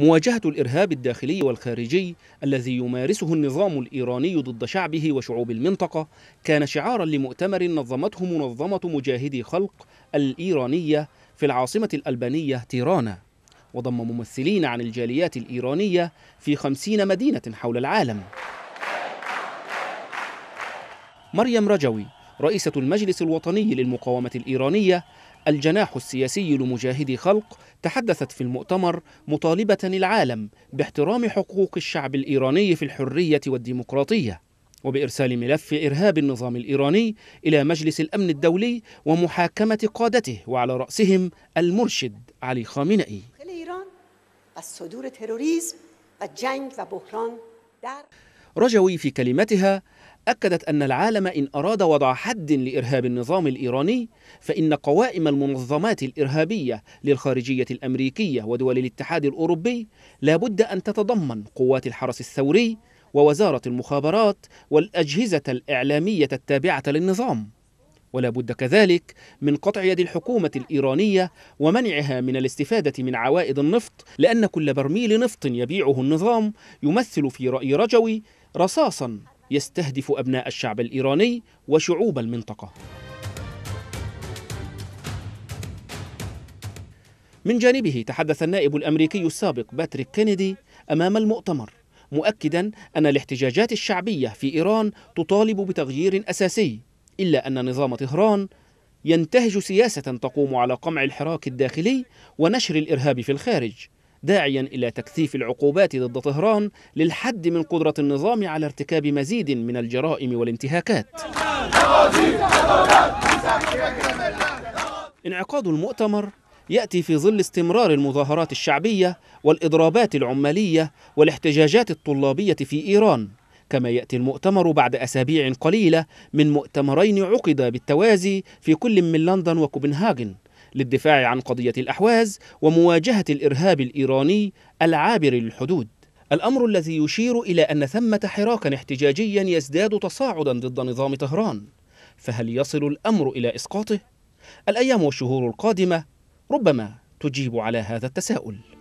مواجهة الإرهاب الداخلي والخارجي الذي يمارسه النظام الإيراني ضد شعبه وشعوب المنطقة كان شعارا لمؤتمر نظمته منظمة مجاهدي خلق الإيرانية في العاصمة الألبانية تيرانا وضم ممثلين عن الجاليات الإيرانية في خمسين مدينة حول العالم مريم رجوي رئيسة المجلس الوطني للمقاومة الإيرانية الجناح السياسي لمجاهدي خلق تحدثت في المؤتمر مطالبة العالم باحترام حقوق الشعب الإيراني في الحرية والديمقراطية وبإرسال ملف إرهاب النظام الإيراني إلى مجلس الأمن الدولي ومحاكمة قادته وعلى رأسهم المرشد علي خامنئي رجوي في كلمتها أكدت أن العالم إن أراد وضع حد لإرهاب النظام الإيراني فإن قوائم المنظمات الإرهابية للخارجية الأمريكية ودول الاتحاد الأوروبي لابد أن تتضمن قوات الحرس الثوري ووزارة المخابرات والأجهزة الإعلامية التابعة للنظام ولا بد كذلك من قطع يد الحكومة الإيرانية ومنعها من الاستفادة من عوائد النفط لأن كل برميل نفط يبيعه النظام يمثل في رأي رجوي رصاصا يستهدف أبناء الشعب الإيراني وشعوب المنطقة من جانبه تحدث النائب الامريكي السابق باتريك كينيدي امام المؤتمر مؤكدا ان الاحتجاجات الشعبيه في ايران تطالب بتغيير اساسي الا ان نظام طهران ينتهج سياسه تقوم على قمع الحراك الداخلي ونشر الارهاب في الخارج داعيا إلى تكثيف العقوبات ضد طهران للحد من قدرة النظام على ارتكاب مزيد من الجرائم والانتهاكات انعقاد المؤتمر يأتي في ظل استمرار المظاهرات الشعبية والإضرابات العمالية والاحتجاجات الطلابية في إيران كما يأتي المؤتمر بعد أسابيع قليلة من مؤتمرين عقد بالتوازي في كل من لندن وكوبنهاجن للدفاع عن قضية الأحواز ومواجهة الإرهاب الإيراني العابر للحدود الأمر الذي يشير إلى أن ثمة حراكا احتجاجيا يزداد تصاعدا ضد نظام طهران فهل يصل الأمر إلى إسقاطه؟ الأيام والشهور القادمة ربما تجيب على هذا التساؤل